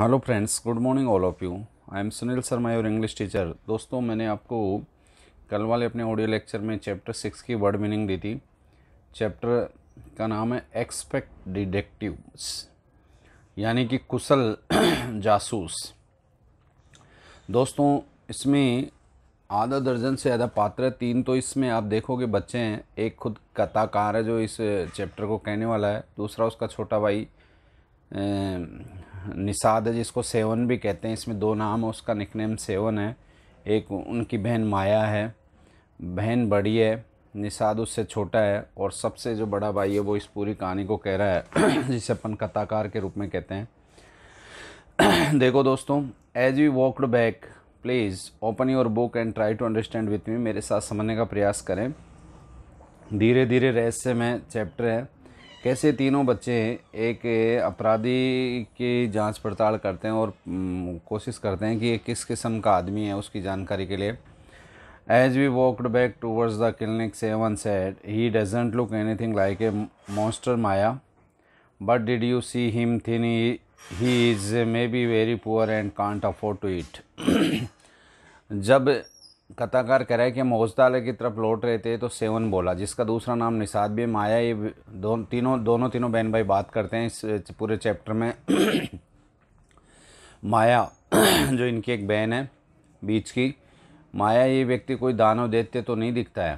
Hello friends good morning all of you I am Sunil Sharma your English teacher दोस्तों मैंने आपको कल वाले अपने ऑडियो लेक्चर में चैप्टर सिक्स की वर्ड मीनिंग दी थी चैप्टर का नाम है एक्सपेक्ट डिडेक्टिव यानी कि कुशल जासूस दोस्तों इसमें आधा दर्जन से ज़्यादा पात्र है तीन तो इसमें आप देखोगे बच्चे हैं एक खुद कथाकार है जो इस चैप्टर को कहने वाला है दूसरा उसका छोटा भाई निषाद है जिसको सेवन भी कहते हैं इसमें दो नाम है उसका निकनेम सेवन है एक उनकी बहन माया है बहन बड़ी है निषाद उससे छोटा है और सबसे जो बड़ा भाई है वो इस पूरी कहानी को कह रहा है जिसे अपन कथाकार के रूप में कहते हैं देखो दोस्तों as we walked back please open your book and try to understand with me मेरे साथ समझने का प्रयास करें धीरे धीरे रहस्यमय चैप्टर है कैसे तीनों बच्चे एक अपराधी की जांच पड़ताल करते हैं और कोशिश करते हैं कि ये किस किस्म का आदमी है उसकी जानकारी के लिए as we walked back towards the clinic seven said he doesn't look anything like a monster Maya but did you see him thin he is may be very poor and can't afford to it जब कथाकार कह रहे हैं कि हम औजताले की तरफ लौट रहे थे तो सेवन बोला जिसका दूसरा नाम निषाद भी माया ये दो तीनों दोनों तीनों बहन भाई बात करते हैं इस पूरे चैप्टर में माया जो इनकी एक बहन है बीच की माया ये व्यक्ति कोई दानव देते तो नहीं दिखता है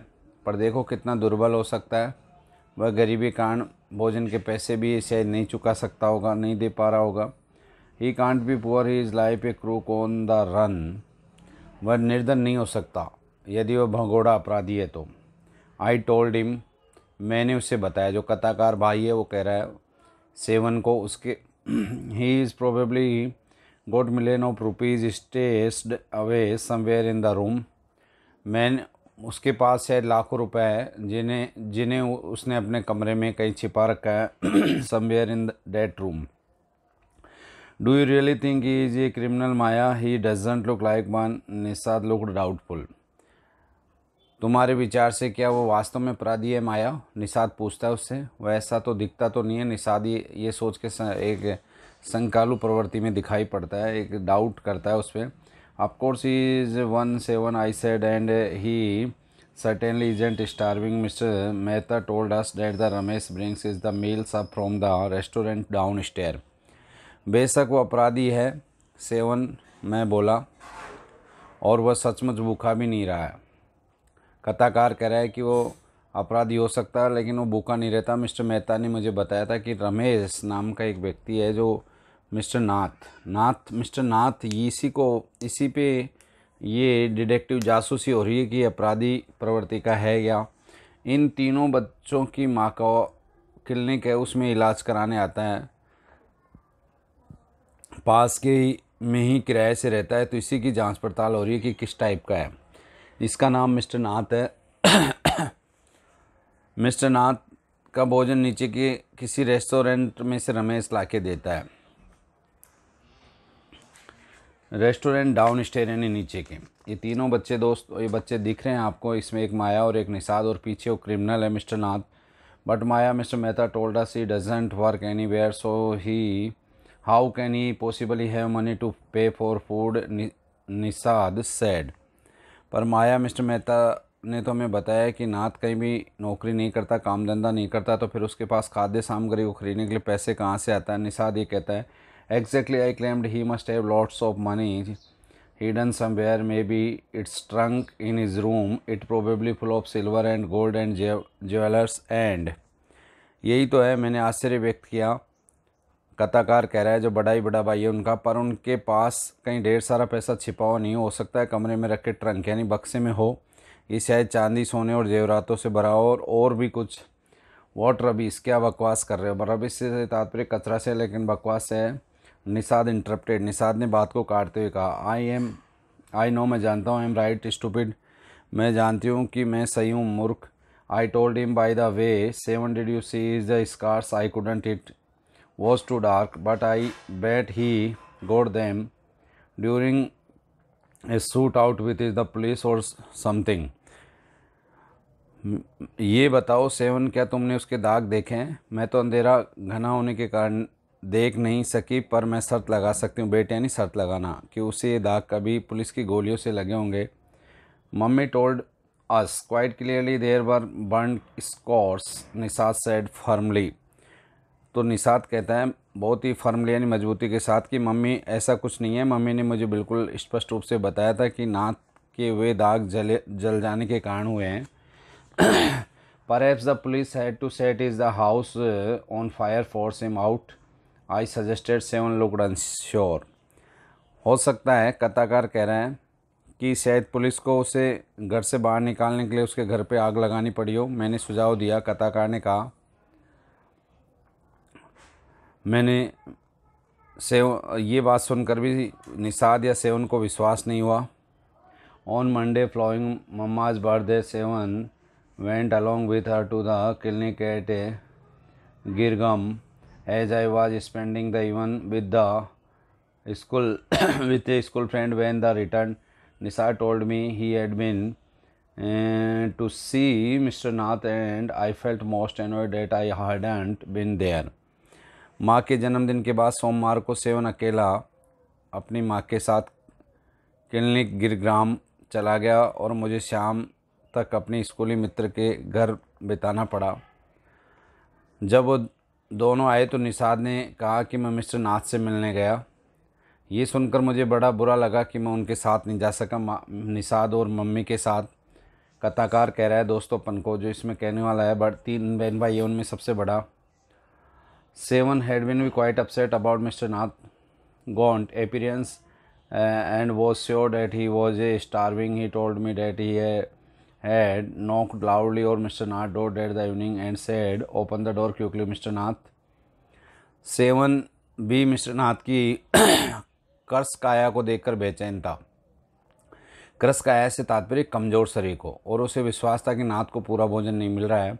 पर देखो कितना दुर्बल हो सकता है वह गरीबी कारण भोजन के पैसे भी इसे नहीं चुका सकता होगा नहीं दे पा रहा होगा he can't be poor he is life a crook on the run वह निर्धन नहीं हो सकता यदि वह भगोड़ा अपराधी है तो आई टोल्ड हिम मैंने उसे बताया जो कथाकार भाई है वो कह रहा है सेवन को उसके he is probably got million of rupees stashed away somewhere in the room man उसके पास है लाखों रुपए है जिन्हें जिन्हें उसने अपने कमरे में कहीं छिपा रखा है somewhere in that room do you really think is a criminal Maya he doesn't look like one Nishad look doubtful तुम्हारे विचार से क्या वो वास्तव में अपराधी है माया निषाद पूछता है उससे वह ऐसा तो दिखता तो नहीं है निषाद ये ये सोच के एक संकालु प्रवृत्ति में दिखाई पड़ता है एक डाउट करता है उस पर of course is one seven I said and he certainly isn't starving Mr Mehta told us that the Ramesh brings his the meals up from the restaurant downstairs बेशक वह अपराधी है सेवन मैं बोला और वह सचमुच भूखा भी नहीं रहा है कथाकार कह रहा है कि वो अपराधी हो सकता है लेकिन वो भूखा नहीं रहता मिस्टर मेहता ने मुझे बताया था कि रमेश नाम का एक व्यक्ति है जो मिस्टर नाथ नाथ मिस्टर नाथ इसी को इसी पे ये डिटेक्टिव जासूसी हो रही है कि अपराधी प्रवृत्ति का है या इन तीनों बच्चों की माँ का क्लिनिक है उसमें इलाज कराने आता है पास के में ही किराए से रहता है तो इसी की जांच पड़ताल हो रही है कि किस टाइप का है इसका नाम मिस्टर नाथ है मिस्टर नाथ का भोजन नीचे के किसी रेस्टोरेंट में से रमेश लाके देता है रेस्टोरेंट डाउन स्टेयर यानी नीचे के ये तीनों बच्चे दोस्त ये बच्चे दिख रहे हैं आपको इसमें एक माया और एक निषाद और पीछे वो क्रिमिनल है Mr Nath but Maya Mr Mehta told us she doesn't work anywhere so he how can he possibly have money to pay for food Nishad said पर माया मिस्टर मेहता ने तो हमें बताया कि नाथ कहीं भी नौकरी नहीं करता काम धंधा नहीं करता तो फिर उसके पास खाद्य सामग्री को खरीदने के लिए पैसे कहाँ से आता है निषाद ये कहता है exactly I claimed he must have lots of money hidden somewhere maybe it's trunk in his room it probably full of silver and gold and jewellers and यही तो है मैंने आश्चर्य व्यक्त किया कथाकार कह रहा है जो बड़ा ही बड़ा भाई है उनका पर उनके पास कहीं ढेर सारा पैसा छिपा हुआ नहीं हो सकता है कमरे में रखे ट्रंक यानी बक्से में हो ये शायद चांदी सोने और जेवरातों से भरा हो और, और भी कुछ वॉट रबीस क्या बकवास कर रहे हो रबीस से तात्पर्य कचरा से लेकिन बकवास से है निषाद इंटरप्टेड निषाद ने बात को काटते हुए कहा आई एम आई नो मैं जानता हूँ आई एम राइट स्टूपिड मैं जानती हूँ कि मैं सही हूँ मूर्ख I told him by the way seven did you see his the scars I couldn't it was too dark, but I bet he got them during a shootout with the police or something. ये बताओ seven क्या तुमने उसके दाग देखे हैं मैं तो अंधेरा घना होने के कारण देख नहीं सकी पर मैं शर्त लगा सकती हूँ बेटे यानी शर्त लगाना कि उसे ये दाग कभी पुलिस की गोलियों से लगे होंगे mummy told us quite clearly there were burnt scores, Nisad said firmly. तो निषाद कहता है बहुत ही फर्मली यानी मजबूती के साथ कि मम्मी ऐसा कुछ नहीं है मम्मी ने मुझे बिल्कुल स्पष्ट रूप से बताया था कि नाक के वे दाग जले जल जाने के कारण हुए हैं perhaps the police had to set his the house on fire force them out I suggested seven looked unsure हो सकता है कथाकार कह रहे हैं कि शायद पुलिस को उसे घर से बाहर निकालने के लिए उसके घर पे आग लगानी पड़ी हो मैंने सुझाव दिया कथाकार ने कहा मैंने सेवन ये बात सुनकर भी निषाद या सेवन को विश्वास नहीं हुआ on Monday following mamma's birthday seven went along with her to the clinic at a Girgaum as I was spending the evening with the school with a school friend when the return Nishad told me he had been to see Mr Nath and I felt most annoyed that I hadn't been there माँ के जन्मदिन के बाद सोमवार को seven अकेला अपनी माँ के साथ क्लिनिक गिरग्राम चला गया और मुझे शाम तक अपने स्कूली मित्र के घर बिताना पड़ा जब वो दोनों आए तो निषाद ने कहा कि मैं मिस्टर नाथ से मिलने गया ये सुनकर मुझे बड़ा बुरा लगा कि मैं उनके साथ नहीं जा सका निषाद और मम्मी के साथ कथाकार कह रहा है दोस्तों पन को जो इसमें कहने वाला है बट तीन बहन भाई है उनमें सबसे बड़ा Seven had been quite upset about Mr. Nath Gaunt's appearance uh, and was sure that he was uh, starving. He told me that he uh, had knocked loudly on Mr. Nath's door that the evening and said, Open the door quickly, Mr. Nath. Seven भी Mr Nath की कर्स काया को देखकर बेचैन था cross काया से तात्पर्य कमज़ोर शरीर को और उसे विश्वास था कि नाथ को पूरा भोजन नहीं मिल रहा है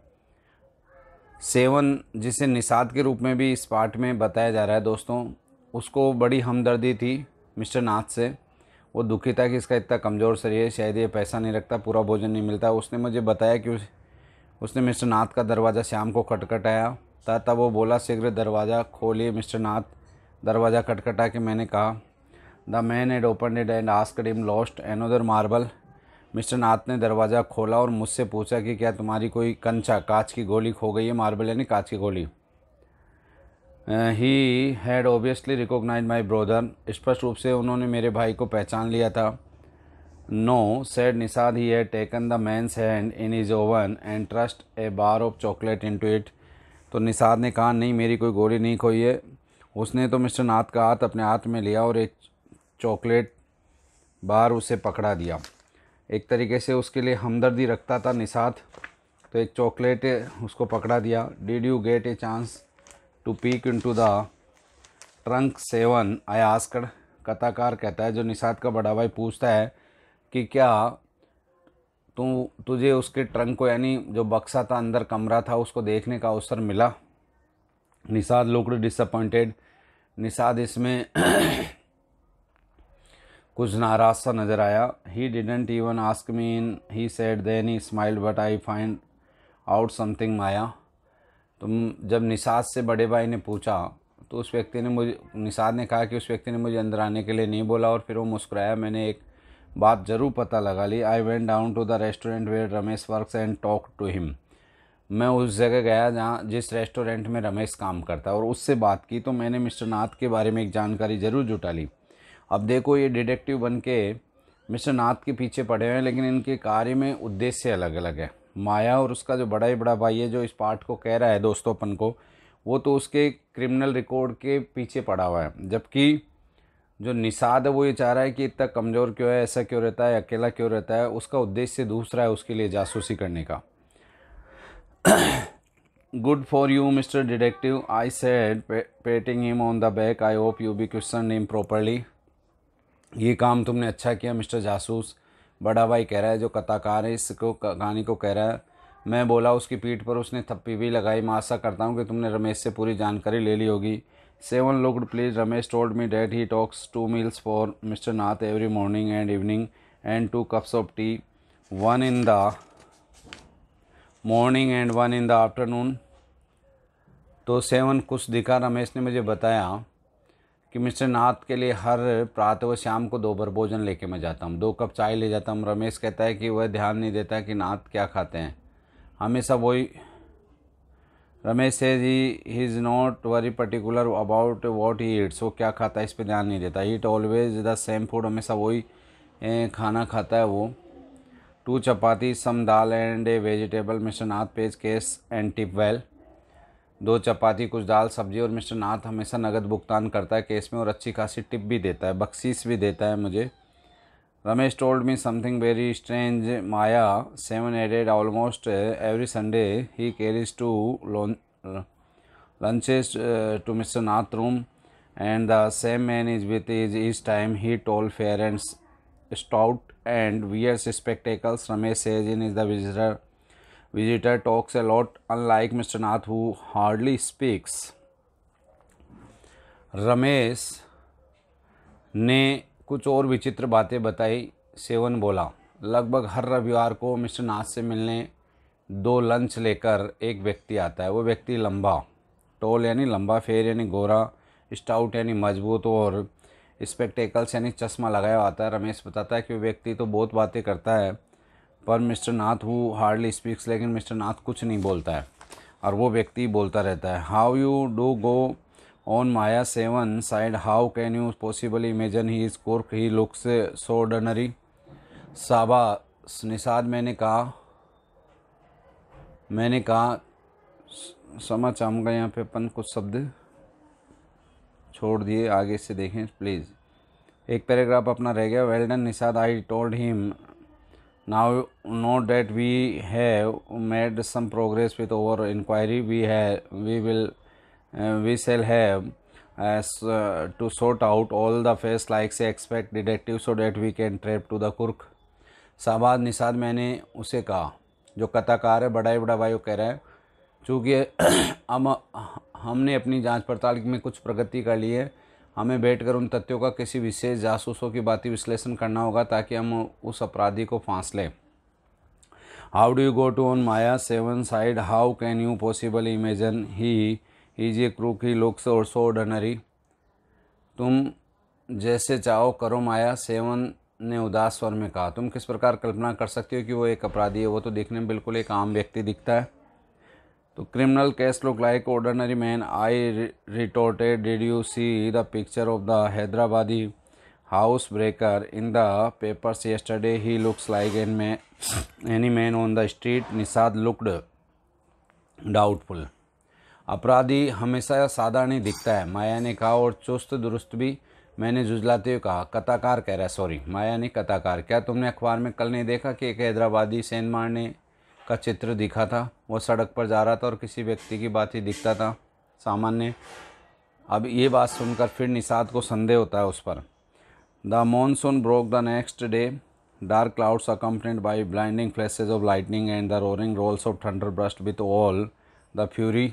सेवन जिसे निषाद के रूप में भी इस पार्ट में बताया जा रहा है दोस्तों उसको बड़ी हमदर्दी थी मिस्टर नाथ से वो दुखी था कि इसका इतना कमज़ोर शरीर है शायद ये पैसा नहीं रखता पूरा भोजन नहीं मिलता उसने मुझे बताया कि उस, उसने मिस्टर नाथ का दरवाज़ा शाम को खटखटाया था तब वो बोला शीघ्र दरवाज़ा खोलिए मिस्टर नाथ दरवाज़ा खटखटा के मैंने कहा the man had opened and asked him lost another marble Mr Nath ने दरवाज़ा खोला और मुझसे पूछा कि क्या तुम्हारी कोई कंचा कांच की गोली खो गई है मार्बल यानी कांच की गोली he had obviously recognise my brother स्पष्ट रूप से उन्होंने मेरे भाई को पहचान लिया था no said Nishad he had taken the man's hand in his own and trust a bar of chocolate into it तो निषाद ने कहा नहीं मेरी कोई गोली नहीं खोई है उसने तो मिस्टर नाथ का हाथ अपने हाथ में लिया और एक चॉकलेट बार उसे पकड़ा दिया एक तरीके से उसके लिए हमदर्दी रखता था निषाद तो एक चॉकलेट उसको पकड़ा दिया did you get a chance to peek into the trunk seven I asked कथाकार कहता है जो निषाद का बड़ा भाई पूछता है कि क्या तू तुझे उसके ट्रंक को यानी जो बक्सा था अंदर कमरा था उसको देखने का अवसर मिला निषाद लुकड डिसअपॉइंटेड निषाद इसमें कुछ नाराज सा नज़र आया he didn't even ask me in he said then he smiled but I find out something Maya तुम जब निषाद से बड़े भाई ने पूछा तो उस व्यक्ति ने मुझे निषाद ने कहा कि उस व्यक्ति ने मुझे अंदर आने के लिए नहीं बोला और फिर वो मुस्कुराया मैंने एक बात ज़रूर पता लगा ली I went down to the restaurant where Ramesh work and talk to him मैं उस जगह गया जहाँ जिस रेस्टोरेंट में रमेश काम करता है और उससे बात की तो मैंने मिस्टर नाथ के बारे में एक जानकारी ज़रूर जुटा ली अब देखो ये डिटेक्टिव बन के मिस्टर नाथ के पीछे पड़े हुए हैं लेकिन इनके कार्य में उद्देश्य अलग अलग है माया और उसका जो बड़ा ही बड़ा भाई है जो इस पार्ट को कह रहा है दोस्तों अपन को वो तो उसके क्रिमिनल रिकॉर्ड के पीछे पड़ा हुआ है जबकि जो निषाद है वो ये चाह रहा है कि इतना कमज़ोर क्यों है ऐसा क्यों रहता है अकेला क्यों रहता है उसका उद्देश्य दूसरा है उसके लिए जासूसी करने का good for you Mr detective I said patting him on the back I hope you be questioned him properly ये काम तुमने अच्छा किया मिस्टर जासूस बड़ा भाई कह रहा है जो कथाकार है इसको कहानी को कह रहा है मैं बोला उसकी पीठ पर उसने थप्पी भी लगाई मैं आशा करता हूँ कि तुमने रमेश से पूरी जानकारी ले ली होगी seven looked pleased Ramesh told me that he talks two meals for Mr Nath every morning and evening and two cups of tea one in the morning and one in the afternoon तो सेवन कुछ दिखा रमेश ने मुझे बताया कि mister नाथ के लिए हर प्रातः व शाम को दो भर भोजन लेके मैं जाता हूँ दो कप चाय ले जाता हूँ रमेश कहता है कि वह ध्यान नहीं देता कि नाथ क्या खाते हैं हमेशा वही रमेश से जी he is not very particular about what he eats वो क्या खाता है इस पर ध्यान नहीं देता eat always the same food हमेशा वही खाना खाता है वो two chapati some dal and a vegetable Mr Nath pays cash and tip well दो चपाती कुछ दाल सब्जी और मिस्टर नाथ हमेशा नगद भुगतान करता है केस में और अच्छी खासी टिप भी देता है बख्शीस भी देता है मुझे Ramesh told me something very strange Maya seven added almost every Sunday he carries two lunches to Mr Nath room and the same man is with his his time he tall fair and stout and wears spectacles Ramesh says in is the visitor visitor talks a lot lot, unlike Mr. Nath, who hardly speaks. Ramesh ने कुछ और विचित्र बातें बताई seven बोला लगभग हर रविवार को मिस्टर नाथ से मिलने दो लंच लेकर एक व्यक्ति आता है वो व्यक्ति लंबा टोल यानी लंबा फेर यानी गोरा स्टाउट यानी मजबूत और स्पेक्टेकल्स यानी चश्मा लगाया आता है रमेश बताता है कि वो व्यक्ति तो बहुत बातें करता है पर मिस्टर नाथ वो हार्डली स्पीक्स लेकिन मिस्टर नाथ कुछ नहीं बोलता है और वो व्यक्ति बोलता रहता है how you do go on Maya seven said how can you possible imagine he is crook he looks so ordinary ordinary Nishad मैंने कहा मैंने कहा समझ चाहूँगा यहाँ पे अपन कुछ शब्द छोड़ दिए आगे से देखें प्लीज़ एक पैराग्राफ अपना रह गया well done Nishad I told him now know that we have made some progress with our inquiry we have we will uh, we shall have as uh, to sort out all the face like say expect detective so that we can trap to the crook शाबाज निषाद मैंने उसे कहा जो कथाकार है बड़ाई bada bhai wo keh raha hai kyunki hum humne apni जांच पड़ताल mein kuch pragati kar li hai हमें बैठकर उन तथ्यों का किसी विशेष जासूसों की बातें विश्लेषण करना होगा ताकि हम उस अपराधी को फांस लें how do you go to on Maya seven said how can you possible imagine he is a crook look looks और सो ऑर्डनरी तुम जैसे चाहो करो माया सेवन ने उदास स्वर में कहा तुम किस प्रकार कल्पना कर सकते हो कि वो एक अपराधी है वो तो देखने में बिल्कुल एक आम व्यक्ति दिखता है तो criminal case look like ordinary man I retorted did you see the picture of the Hyderabadi house breaker in the papers yesterday he looks like an my any man on the street Nishad looked doubtful अपराधी हमेशा साधारण ही दिखता है माया ने कहा और चुस्त दुरुस्त भी मैंने जुझलाते हुए कहा कथाकार कह रहा है सॉरी माया ने कथाकार क्या तुमने अखबार में कल नहीं देखा कि एक हैदराबादी सैनमार ने का चित्र दिखा था वह सड़क पर जा रहा था और किसी व्यक्ति की बात ही दिखता था सामान्य अब ये बात सुनकर फिर निषाद को संदेह होता है उस पर the monsoon broke the next day dark clouds accompanied by blinding flashes of lightning and the roaring rolls of thunder burst with all the fury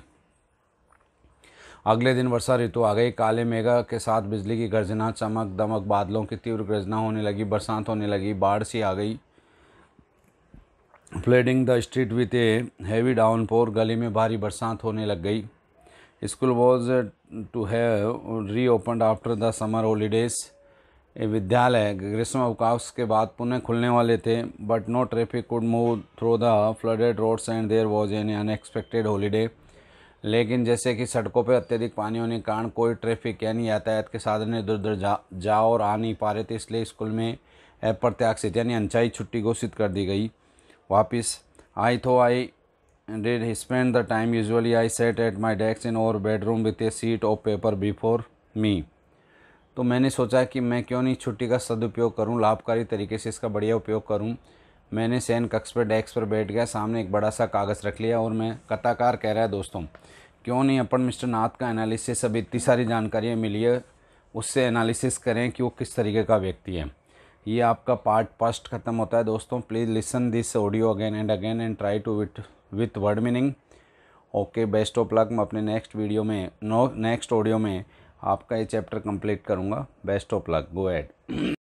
अगले दिन वर्षा ऋतु आ गई काले मेघा के साथ बिजली की गर्जना चमक दमक बादलों की तीव्र गर्जना होने लगी बरसात होने लगी बाढ़ सी आ गई flooding the street with a heavy downpour गली में भारी बरसात होने लग गई school was to have reopened after the summer holidays विद्यालय ग्रीष्म अवकाश के बाद पुनः खुलने वाले थे but no traffic could move through the flooded roads and there was an unexpected holiday लेकिन जैसे कि सड़कों पर अत्यधिक पानी होने के कारण कोई ट्रैफिक यानी यातायात के साधन इधर उधर जा जा और आ नहीं पा रहे थे इसलिए स्कूल में अप्रत्याशित यानी अनचाई छुट्टी घोषित कर दी गई वापस आई थो तो I did he spend the time usually I sat at my desk in our bedroom with a sheet of paper before me तो मैंने सोचा कि मैं क्यों नहीं छुट्टी का सदुपयोग करूं लाभकारी तरीके से इसका बढ़िया उपयोग करूं मैंने सैन कक्ष पर डेस्क पर बैठ गया सामने एक बड़ा सा कागज़ रख लिया और मैं कथाकार कह रहा है दोस्तों क्यों नहीं अपन मिस्टर नाथ का एनालिसिस अब इतनी सारी जानकारियाँ मिली है उससे एनालिसिस करें कि वो किस तरीके का व्यक्ति है ये आपका पार्ट फर्स्ट खत्म होता है दोस्तों please listen this audio again and again and try to with with word meaning okay best of luck मैं अपने नेक्स्ट वीडियो में नो नेक्स्ट ऑडियो में आपका ये चैप्टर कंप्लीट करूँगा best of luck go add